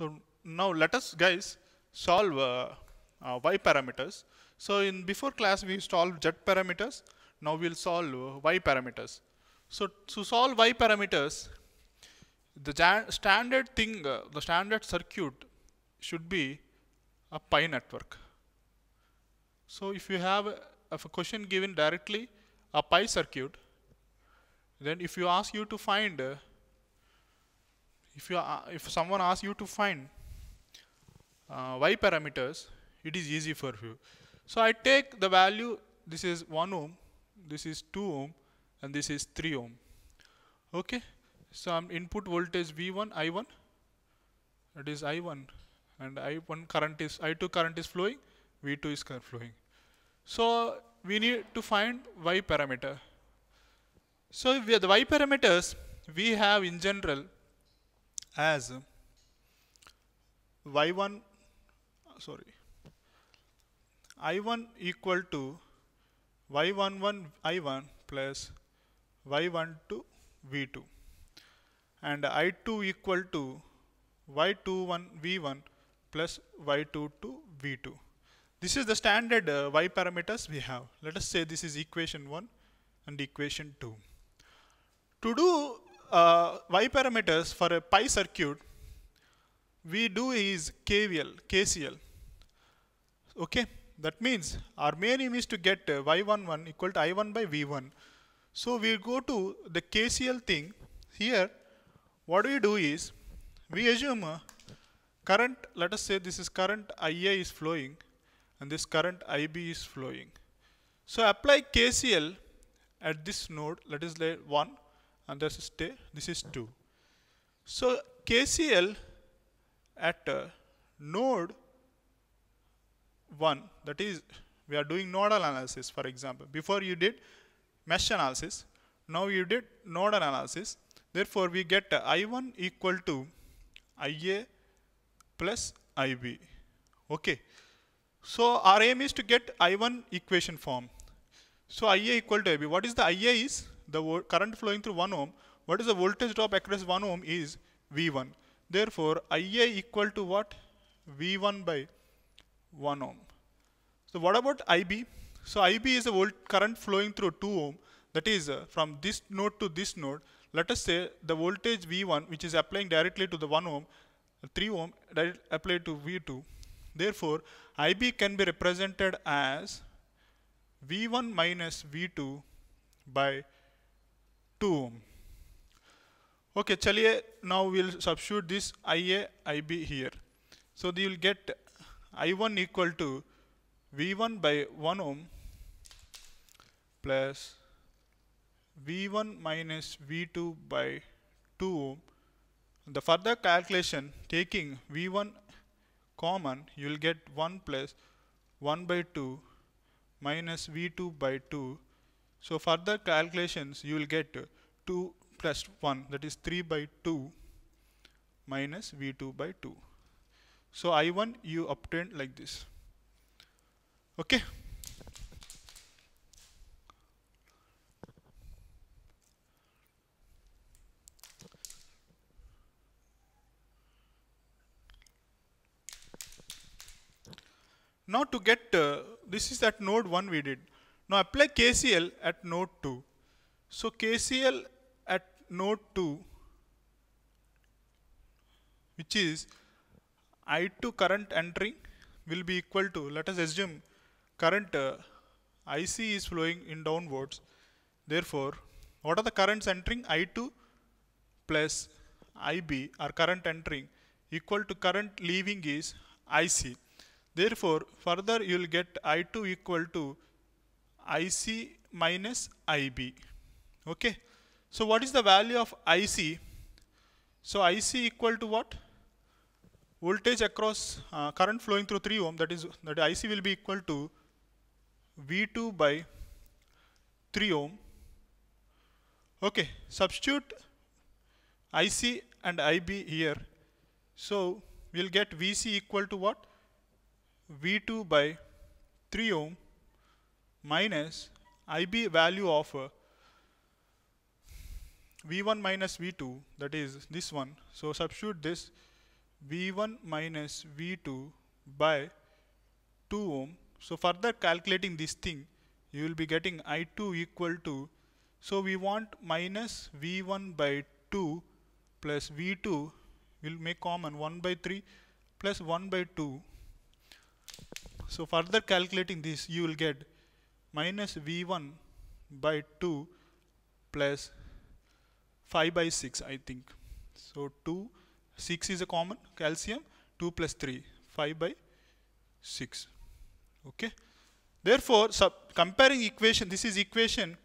So now let us guys solve uh, uh, y parameters. So in before class we solved z parameters. Now we'll solve uh, y parameters. So to solve y parameters, the standard thing, uh, the standard circuit should be a pi network. So if you have a, if a question given directly a pi circuit, then if you ask you to find uh, if you uh, if someone asks you to find uh, y parameters it is easy for you so I take the value this is 1 ohm this is 2 ohm and this is 3 ohm okay so I'm input voltage V1 I1 it is I1 and I1 current is I2 current is flowing V2 is flowing so we need to find y parameter so the y parameters we have in general as y1 sorry i1 equal to y11 i1 plus y12 v2 and i2 equal to y21 v1 plus y22 v2 this is the standard uh, y parameters we have let us say this is equation 1 and equation 2 to do uh, y parameters for a pi circuit, we do is KVL, KCL. Okay, that means our main aim is to get uh, y11 equal to i1 by v1. So we go to the KCL thing. Here, what we do is, we assume uh, current, let us say this is current IA is flowing and this current IB is flowing. So apply KCL at this node, let us say 1 and this is, this is 2. So KCL at uh, node 1 that is we are doing nodal analysis for example before you did mesh analysis now you did node analysis therefore we get uh, I1 equal to IA plus IB okay so our aim is to get I1 equation form so IA equal to IB what is the IA is the current flowing through 1 ohm, what is the voltage drop across 1 ohm is V1. Therefore, Ia equal to what? V1 by 1 ohm. So what about IB? So IB is the current flowing through 2 ohm. That is uh, from this node to this node. Let us say the voltage V1 which is applying directly to the 1 ohm, 3 ohm applied to V2. Therefore, IB can be represented as V1 minus V2 by 2 okay chaliye now we'll substitute this ia ib here so you will get i1 equal to v1 by 1 ohm plus v1 minus v2 by 2 ohm the further calculation taking v1 common you will get 1 plus 1 by 2 minus v2 by 2 so further calculations you will get 2 plus 1 that is 3 by 2 minus V2 by 2. So I1 you obtained like this. Okay. Now to get, uh, this is that node 1 we did. Now apply KCL at node 2. So KCL at node 2 which is I2 current entering will be equal to let us assume current uh, IC is flowing in downwards therefore what are the currents entering I2 plus IB or current entering equal to current leaving is IC therefore further you will get I2 equal to IC minus IB. Okay. So what is the value of IC? So IC equal to what? Voltage across uh, current flowing through 3 ohm that is that IC will be equal to V2 by 3 ohm. Okay. Substitute IC and IB here. So we'll get VC equal to what? V2 by 3 ohm minus IB value of uh, V1 minus V2 that is this one. So substitute this V1 minus V2 by 2 ohm. So further calculating this thing you will be getting I2 equal to so we want minus V1 by 2 plus V2 will make common 1 by 3 plus 1 by 2. So further calculating this you will get minus V1 by 2 plus 5 by 6 I think. So 2, 6 is a common calcium, 2 plus 3, 5 by 6. Okay. Therefore, sub comparing equation, this is equation.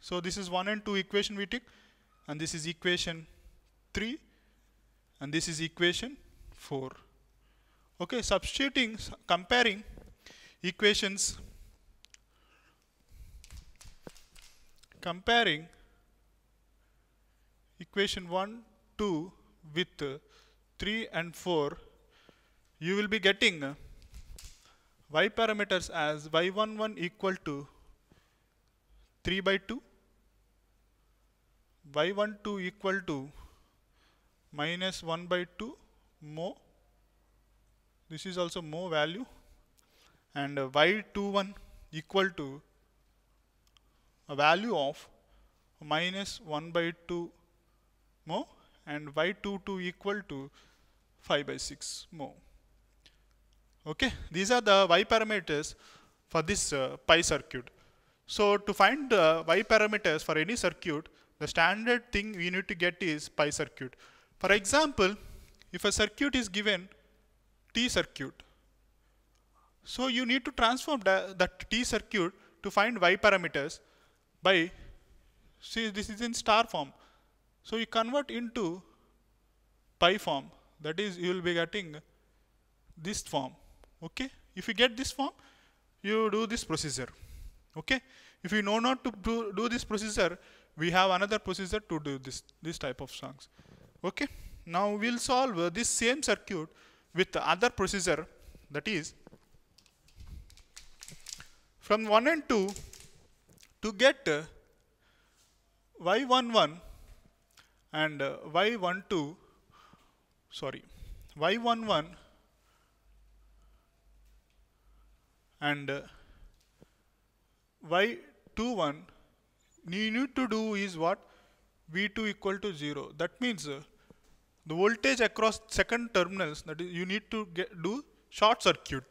So this is 1 and 2 equation we take and this is equation 3 and this is equation 4. Okay, substituting, comparing equations comparing equation 1, 2 with 3 and 4, you will be getting y parameters as y11 equal to 3 by 2, y12 equal to minus 1 by 2 mo, this is also mo value and y21 equal to a value of minus 1 by 2 mo and y22 equal to 5 by 6 mo. Okay, these are the y parameters for this uh, pi circuit. So to find the y parameters for any circuit, the standard thing we need to get is pi circuit. For example, if a circuit is given T circuit, so you need to transform that T circuit to find y parameters by see this is in star form so you convert into pi form that is you will be getting this form okay if you get this form you do this procedure okay if you know not to do, do this procedure we have another procedure to do this this type of songs okay now we'll solve this same circuit with other procedure that is from 1 and 2 to get uh, y11 and uh, y12, sorry, y11 and uh, y21 you need to do is what v2 equal to 0 that means uh, the voltage across second terminals that is you need to get, do short circuit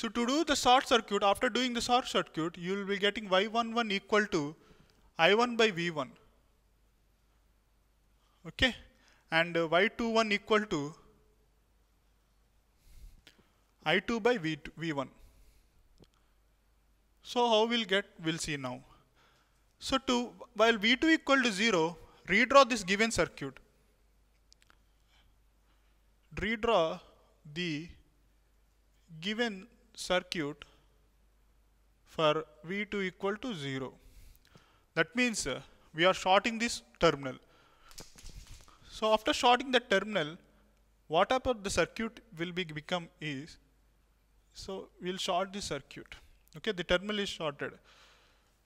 so to do the short circuit, after doing the short circuit, you will be getting Y11 equal to I1 by V1. Okay? And uh, Y21 equal to I2 by V2, V1. So how we'll get, we'll see now. So to, while V2 equal to 0, redraw this given circuit. Redraw the given circuit for V2 equal to 0. That means uh, we are shorting this terminal. So after shorting the terminal, what about the circuit will be become is, so we'll short the circuit. Okay, the terminal is shorted.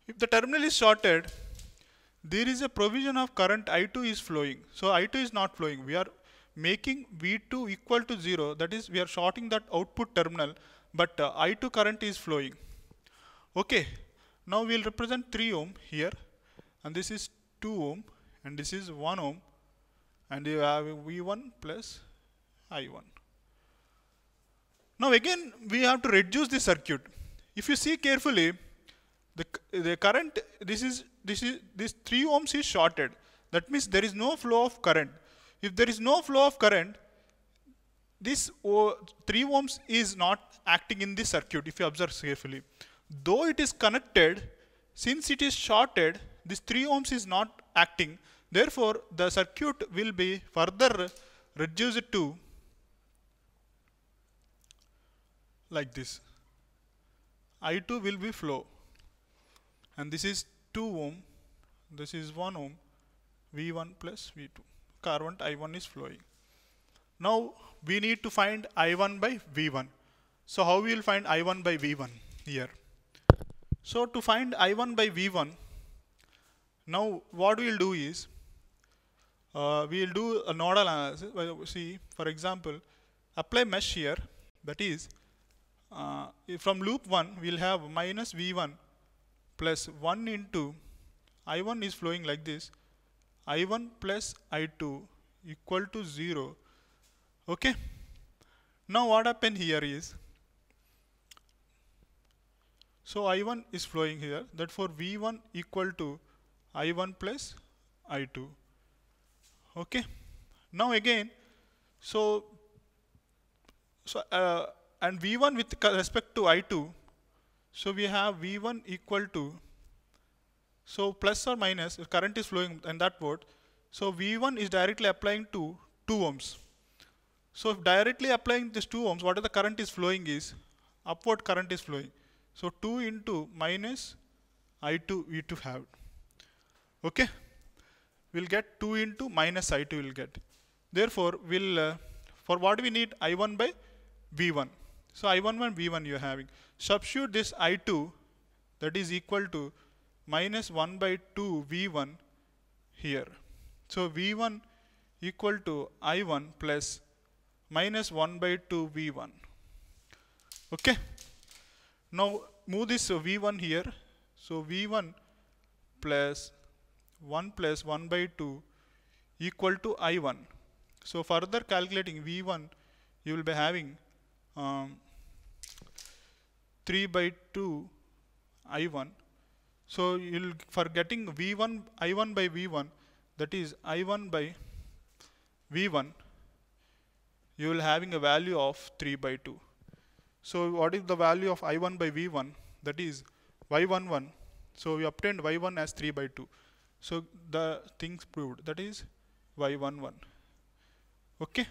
If the terminal is shorted, there is a provision of current I2 is flowing. So I2 is not flowing. We are making V2 equal to 0. That is, we are shorting that output terminal but uh, I2 current is flowing. Okay, now we'll represent 3 ohm here and this is 2 ohm and this is 1 ohm and you have V1 plus I1. Now again we have to reduce the circuit. If you see carefully, the, the current, this is, this is, this 3 ohms is shorted. That means there is no flow of current. If there is no flow of current, this 3 ohms is not acting in the circuit if you observe carefully. Though it is connected, since it is shorted, this 3 ohms is not acting. Therefore, the circuit will be further reduced to like this. I2 will be flow and this is 2 ohm, this is 1 ohm, V1 plus V2, current I1 is flowing. Now we need to find I1 by V1. So how we will find I1 by V1 here? So to find I1 by V1, now what we will do is, uh, we will do a nodal analysis. See, for example, apply mesh here, that is, uh, from loop 1, we will have minus V1 plus 1 into I1 is flowing like this, I1 plus I2 equal to 0 okay now what happened here is so I1 is flowing here therefore V1 equal to I1 plus I2 okay now again so so uh, and V1 with respect to I2 so we have V1 equal to so plus or minus current is flowing in that port. so V1 is directly applying to 2 ohms so if directly applying this 2 ohms, are the current is flowing is, upward current is flowing. So 2 into minus I2 V2 have. Okay. We'll get 2 into minus I2 we will get. Therefore, we'll, uh, for what we need I1 by V1. So i one one V1 you're having. Substitute this I2 that is equal to minus 1 by 2 V1 here. So V1 equal to I1 plus minus 1 by 2 v1 okay now move this v1 here so v1 plus 1 plus 1 by 2 equal to i1 so further calculating v1 you will be having um, 3 by 2 i1 so you'll for getting v1 i1 by v1 that is i1 by v1 you will having a value of 3 by 2. So what is the value of I1 by V1? That is Y11. So we obtained Y1 as 3 by 2. So the things proved that is Y11. Okay.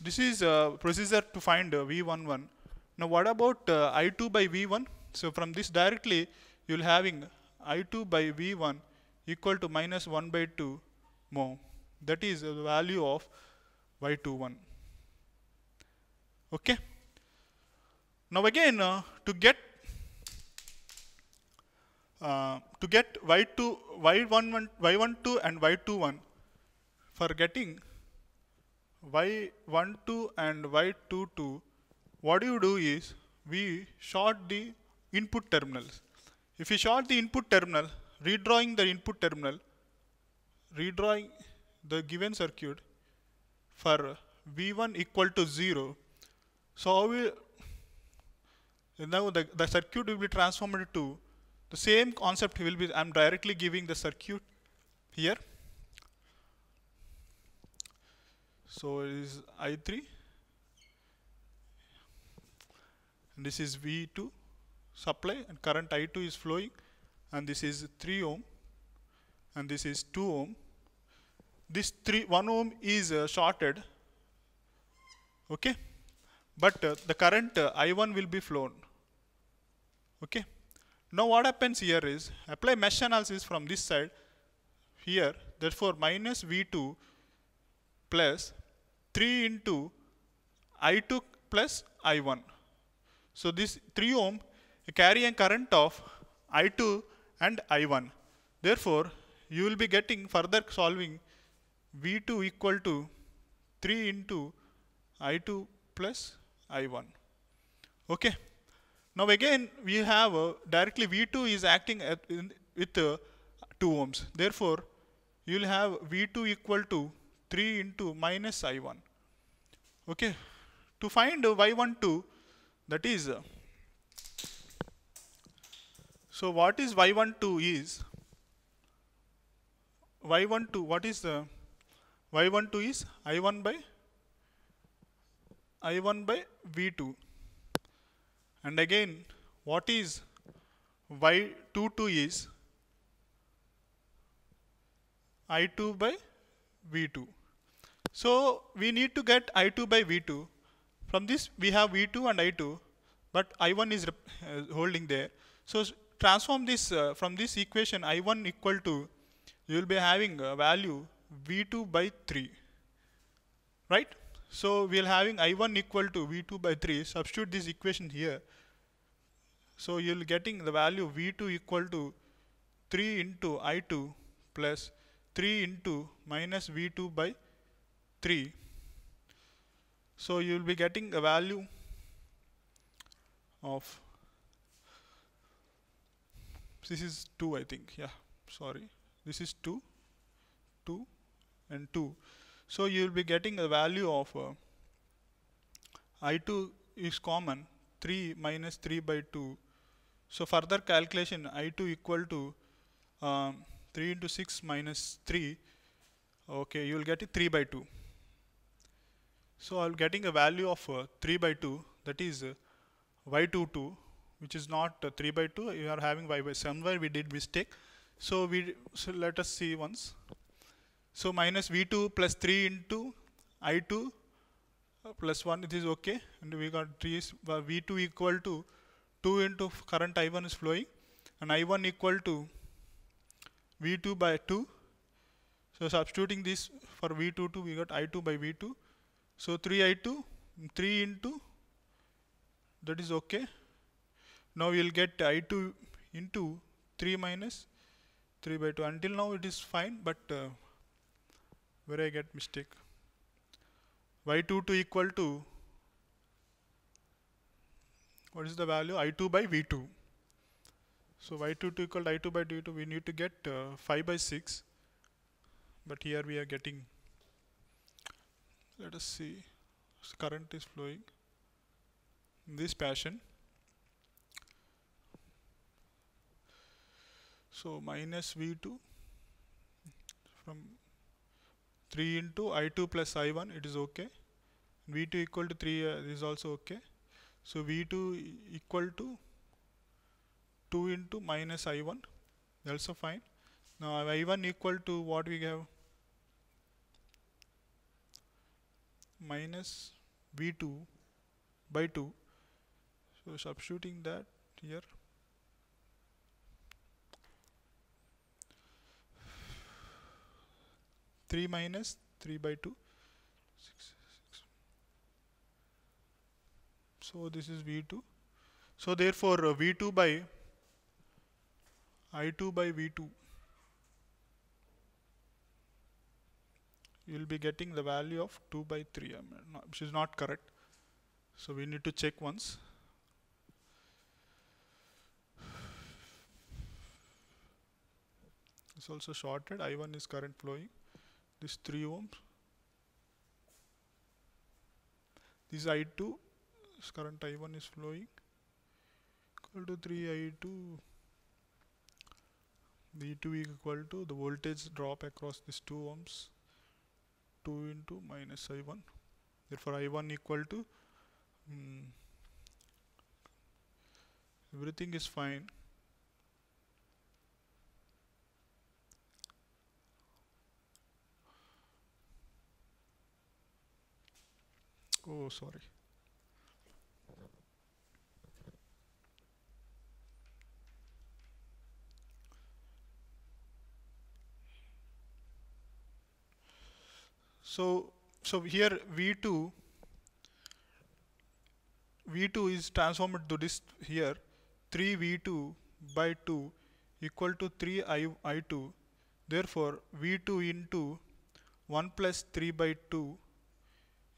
This is a uh, procedure to find uh, V11. Now what about uh, I2 by V1? So from this directly you will having I2 by V1 equal to minus 1 by 2 more. That is the value of Y21. Okay. Now again, uh, to get uh, to get y2, y11, y12 and y21 for getting y12 and y22, what you do is we short the input terminals. If you short the input terminal, redrawing the input terminal, redrawing the given circuit for v1 equal to 0, so we, now the, the circuit will be transformed to the same concept will be, I'm directly giving the circuit here. So it is I3. And this is V2 supply and current I2 is flowing and this is 3 ohm and this is 2 ohm. This 3 1 ohm is uh, shorted. Okay but uh, the current uh, I1 will be flown. Okay. Now what happens here is apply mesh analysis from this side here therefore minus V2 plus 3 into I2 plus I1. So this 3 ohm carry a current of I2 and I1. Therefore you will be getting further solving V2 equal to 3 into I2 plus I1. Okay. Now again, we have uh, directly V2 is acting at, in, with uh, 2 ohms. Therefore, you will have V2 equal to 3 into minus I1. Okay. To find uh, Y12, that is, uh, so what is Y12 is, Y12, what is the, Y12 is I1 by I1 by V2 and again what is Y22 is I2 by V2 so we need to get I2 by V2 from this we have V2 and I2 but I1 is uh, holding there so transform this uh, from this equation I1 equal to you will be having a value V2 by 3 right so we are having I1 equal to V2 by 3. Substitute this equation here. So you will getting the value V2 equal to 3 into I2 plus 3 into minus V2 by 3. So you will be getting a value of this is 2 I think yeah sorry this is 2 2 and 2 so you will be getting a value of uh, I2 is common 3 minus 3 by 2. So further calculation I2 equal to um, 3 into 6 minus 3 okay you will get it 3 by 2. So I'm getting a value of uh, 3 by 2 that is uh, y22 which is not uh, 3 by 2 you are having y by somewhere we did mistake so we so let us see once so minus V2 plus 3 into I2 plus 1 it is okay and we got 3 is uh, V2 equal to 2 into current I1 is flowing and I1 equal to V2 by 2 so substituting this for V22 we got I2 by V2 so 3I2 3 into that is okay now we will get I2 into 3 minus 3 by 2 until now it is fine but uh, where I get mistake y22 equal to what is the value i2 by v2 so y22 equal to i2 by V 2 we need to get uh, 5 by 6 but here we are getting let us see so current is flowing in this fashion so minus v2 from 3 into i2 plus i1 it is okay v2 equal to 3 uh, is also okay so v2 equal to 2 into minus i1 also fine now i1 equal to what we have minus v2 by 2 so substituting that here 3 minus 3 by 2 six, six. so this is v2 so therefore uh, v2 by i2 by v2 you will be getting the value of 2 by 3 which is not correct so we need to check once it's also shorted i1 is current flowing this 3 ohms this I2 this current I1 is flowing equal to 3 I2 V2 equal to the voltage drop across this 2 ohms 2 into minus I1 therefore I1 equal to mm, everything is fine oh sorry so so here v2 v2 is transformed to this here 3 v2 by 2 equal to 3 I, i2 therefore v2 into 1 plus 3 by 2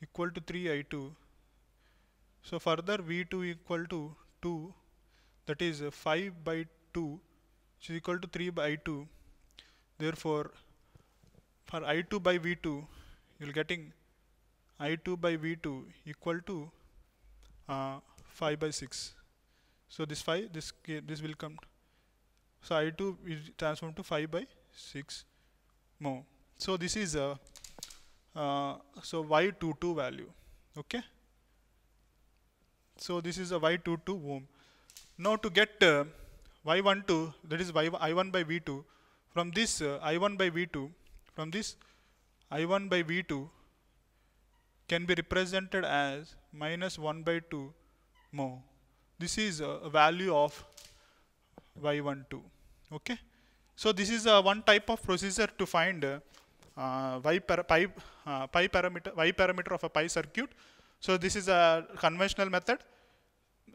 equal to 3 i2 so further v2 equal to 2 that is 5 by 2 which is equal to 3 by i2 therefore for i2 by v2 you're getting i2 by v2 equal to uh, 5 by 6 so this 5 this this will come so i2 is transformed to 5 by 6 more so this is a uh, uh, so y22 value okay so this is a y22 ohm now to get uh, y12 that is y, i1 by v2 from this uh, i1 by v2 from this i1 by v2 can be represented as minus 1 by 2 mo this is a value of y12 okay so this is a one type of procedure to find uh, uh, y, para, pi, uh, pi parameter, y parameter of a pi circuit. So this is a conventional method.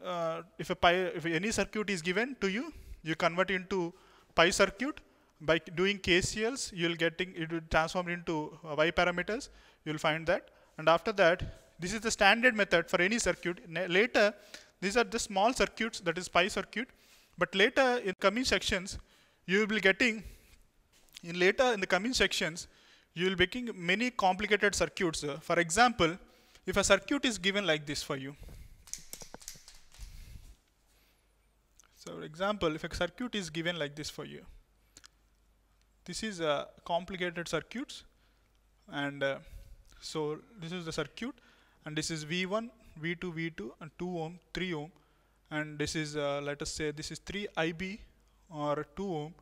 Uh, if a pi, if any circuit is given to you, you convert into pi circuit by doing KCLs. You'll getting it will transform into y parameters. You'll find that, and after that, this is the standard method for any circuit. later, these are the small circuits that is pi circuit. But later in coming sections, you will be getting in later in the coming sections you will be making many complicated circuits. Uh, for example, if a circuit is given like this for you, so for example, if a circuit is given like this for you, this is a uh, complicated circuits and uh, so this is the circuit and this is V1, V2, V2 and 2 ohm, 3 ohm and this is uh, let us say this is 3 IB or 2 ohm.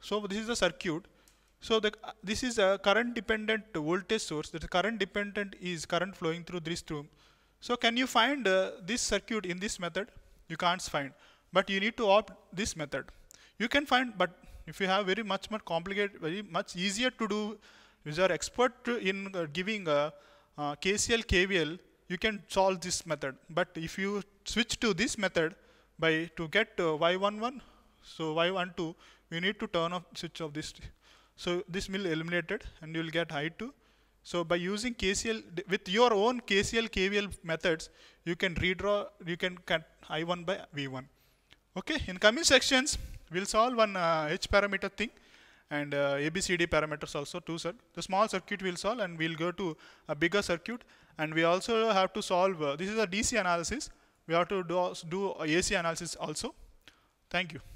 So this is the circuit so the, uh, this is a current dependent voltage source. The current dependent is current flowing through this room. So can you find uh, this circuit in this method? You can't find, but you need to opt this method. You can find, but if you have very much more complicated, very much easier to do, if you are expert in uh, giving uh, uh KCL, KVL, you can solve this method. But if you switch to this method by to get uh, Y11, so Y12, you need to turn off switch of this. So this will eliminated and you will get I2. So by using KCL, with your own KCL, KVL methods, you can redraw, you can cut I1 by V1. Okay, in coming sections, we'll solve one uh, H parameter thing and uh, ABCD parameters also Two sir. The small circuit we'll solve and we'll go to a bigger circuit and we also have to solve, uh, this is a DC analysis. We have to do, do AC analysis also. Thank you.